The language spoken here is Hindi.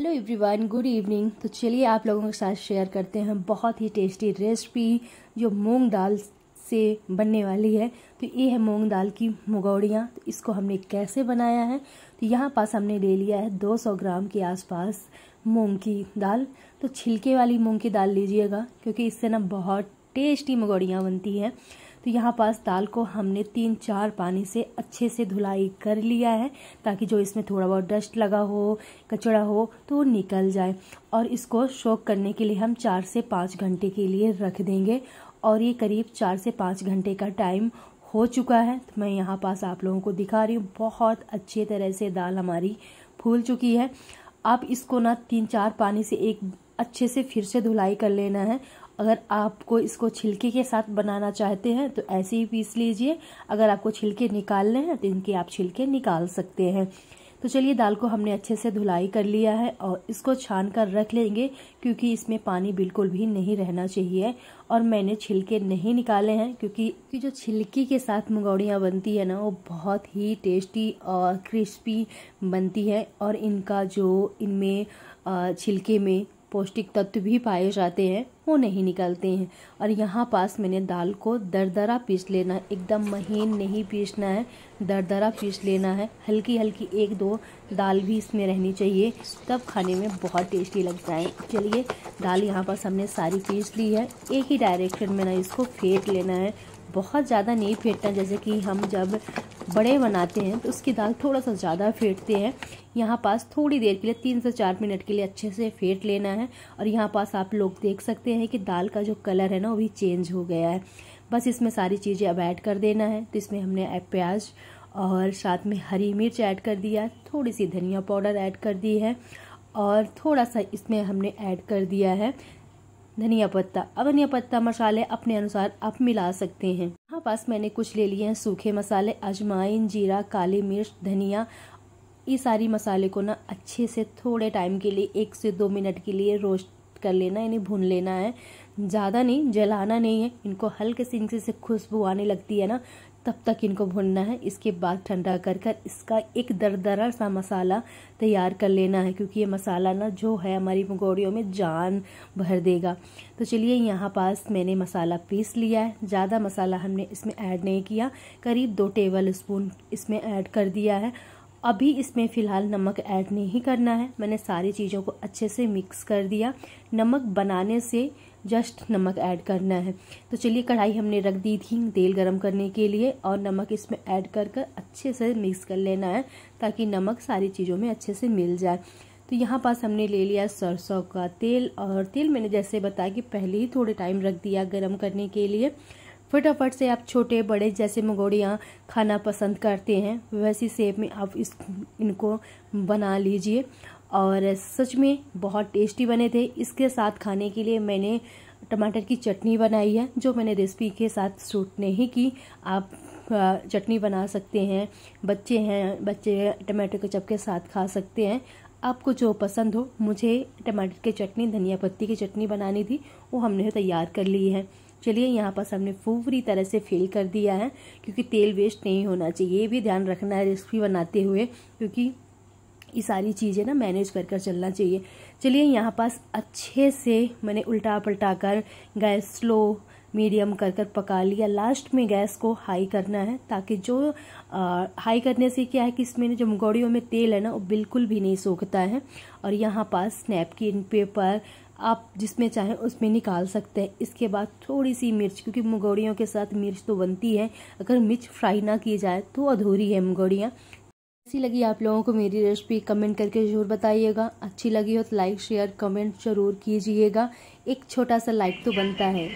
हेलो एवरीवन गुड इवनिंग तो चलिए आप लोगों के साथ शेयर करते हैं बहुत ही टेस्टी रेसिपी जो मूंग दाल से बनने वाली है तो ये है मूंग दाल की मुगौड़ियाँ तो इसको हमने कैसे बनाया है तो यहाँ पास हमने ले लिया है 200 ग्राम के आसपास मूंग की दाल तो छिलके वाली मूंग की दाल लीजिएगा क्योंकि इससे ना बहुत टेस्टी मुगौड़ियाँ बनती हैं तो यहाँ पास दाल को हमने तीन चार पानी से अच्छे से धुलाई कर लिया है ताकि जो इसमें थोड़ा बहुत डस्ट लगा हो कचड़ा हो तो वो निकल जाए और इसको शोक करने के लिए हम चार से पाँच घंटे के लिए रख देंगे और ये करीब चार से पाँच घंटे का टाइम हो चुका है तो मैं यहाँ पास आप लोगों को दिखा रही हूँ बहुत अच्छे तरह से दाल हमारी फूल चुकी है आप इसको ना तीन चार पानी से एक अच्छे से फिर से धुलाई कर लेना है अगर आपको इसको छिलके के साथ बनाना चाहते हैं तो ऐसे ही पीस लीजिए अगर आपको छिलके निकालने हैं तो इनके आप छिलके निकाल सकते हैं तो चलिए दाल को हमने अच्छे से धुलाई कर लिया है और इसको छान कर रख लेंगे क्योंकि इसमें पानी बिल्कुल भी नहीं रहना चाहिए और मैंने छिलके नहीं निकाले हैं क्योंकि कि जो छिलकी के साथ मंगौड़ियाँ बनती है ना वो बहुत ही टेस्टी और क्रिस्पी बनती है और इनका जो इनमें छिलके में पौष्टिक तत्व भी पाए जाते हैं वो नहीं निकलते हैं और यहाँ पास मैंने दाल को दरदरा पीस लेना है एकदम महीन नहीं पीसना है दरदरा पीस लेना है हल्की हल्की एक दो दाल भी इसमें रहनी चाहिए तब खाने में बहुत टेस्टी लगता है चलिए दाल यहाँ पास हमने सारी पीस ली है एक ही डायरेक्शन में ना इसको फेंट लेना है बहुत ज़्यादा नहीं फेंटता जैसे कि हम जब बड़े बनाते हैं तो उसकी दाल थोड़ा सा ज़्यादा फेंटते हैं यहाँ पास थोड़ी देर के लिए तीन से चार मिनट के लिए अच्छे से फेंट लेना है और यहाँ पास आप लोग देख सकते हैं कि दाल का जो कलर है ना वो भी चेंज हो गया है बस इसमें सारी चीज़ें अब ऐड कर देना है तो इसमें हमने प्याज और साथ में हरी मिर्च ऐड कर दिया थोड़ी सी धनिया पाउडर ऐड कर दी है और थोड़ा सा इसमें हमने ऐड कर दिया है धनिया पत्ता अब धनिया पत्ता मसाले अपने अनुसार आप मिला सकते हैं यहाँ पास मैंने कुछ ले लिए हैं सूखे मसाले अजमाइन जीरा काली मिर्च धनिया ये सारी मसाले को ना अच्छे से थोड़े टाइम के लिए एक से दो मिनट के लिए रोस्ट कर लेना इन्हें भून लेना है ज़्यादा नहीं जलाना नहीं है इनको हल्के से से खुशबू आने लगती है ना तब तक इनको भुनना है इसके बाद ठंडा कर कर इसका एक दरदरा सा मसाला तैयार कर लेना है क्योंकि ये मसाला ना जो है हमारी पकौड़ियों में जान भर देगा तो चलिए यहाँ पास मैंने मसाला पीस लिया है ज़्यादा मसाला हमने इसमें ऐड नहीं किया करीब दो टेबल स्पून इसमें ऐड कर दिया है अभी इसमें फ़िलहाल नमक ऐड नहीं करना है मैंने सारी चीज़ों को अच्छे से मिक्स कर दिया नमक बनाने से जस्ट नमक ऐड करना है तो चलिए कढ़ाई हमने रख दी थी तेल गरम करने के लिए और नमक इसमें ऐड कर कर अच्छे से मिक्स कर लेना है ताकि नमक सारी चीज़ों में अच्छे से मिल जाए तो यहाँ पास हमने ले लिया सरसों का तेल और तेल मैंने जैसे बताया कि पहले ही थोड़े टाइम रख दिया गर्म करने के लिए फटाफट से आप छोटे बड़े जैसे मंगोड़ियाँ खाना पसंद करते हैं वैसी सेप में आप इस इनको बना लीजिए और सच में बहुत टेस्टी बने थे इसके साथ खाने के लिए मैंने टमाटर की चटनी बनाई है जो मैंने रेसिपी के साथ सूट नहीं की आप चटनी बना सकते हैं बच्चे हैं बच्चे के केचप के साथ खा सकते हैं आपको जो पसंद हो मुझे टमाटर की चटनी धनिया पत्ती की चटनी बनानी थी वो हमने तैयार कर ली है चलिए यहाँ पर हमने पूरी तरह से फिल कर दिया है क्योंकि तेल वेस्ट नहीं होना चाहिए ये भी ध्यान रखना है रेसिपी बनाते हुए क्योंकि ये सारी चीज़ें ना मैनेज कर कर चलना चाहिए चलिए यहाँ पास अच्छे से मैंने उल्टा पलटा कर गैस स्लो मीडियम कर कर पका लिया लास्ट में गैस को हाई करना है ताकि जो आ, हाई करने से क्या है कि इसमें जो मुगौड़ियों में तेल है ना वो बिल्कुल भी नहीं सोखता है और यहाँ पास नैपकिन पेपर आप जिसमें चाहें उसमें निकाल सकते हैं इसके बाद थोड़ी सी मिर्च क्योंकि मुगौड़ियों के साथ मिर्च तो बनती है अगर मिर्च फ्राई ना की जाए तो अधूरी है मुगौड़ियाँ कैसी लगी आप लोगों को मेरी रेसिपी कमेंट करके ज़रूर बताइएगा अच्छी लगी हो तो लाइक शेयर कमेंट ज़रूर कीजिएगा एक छोटा सा लाइक तो बनता है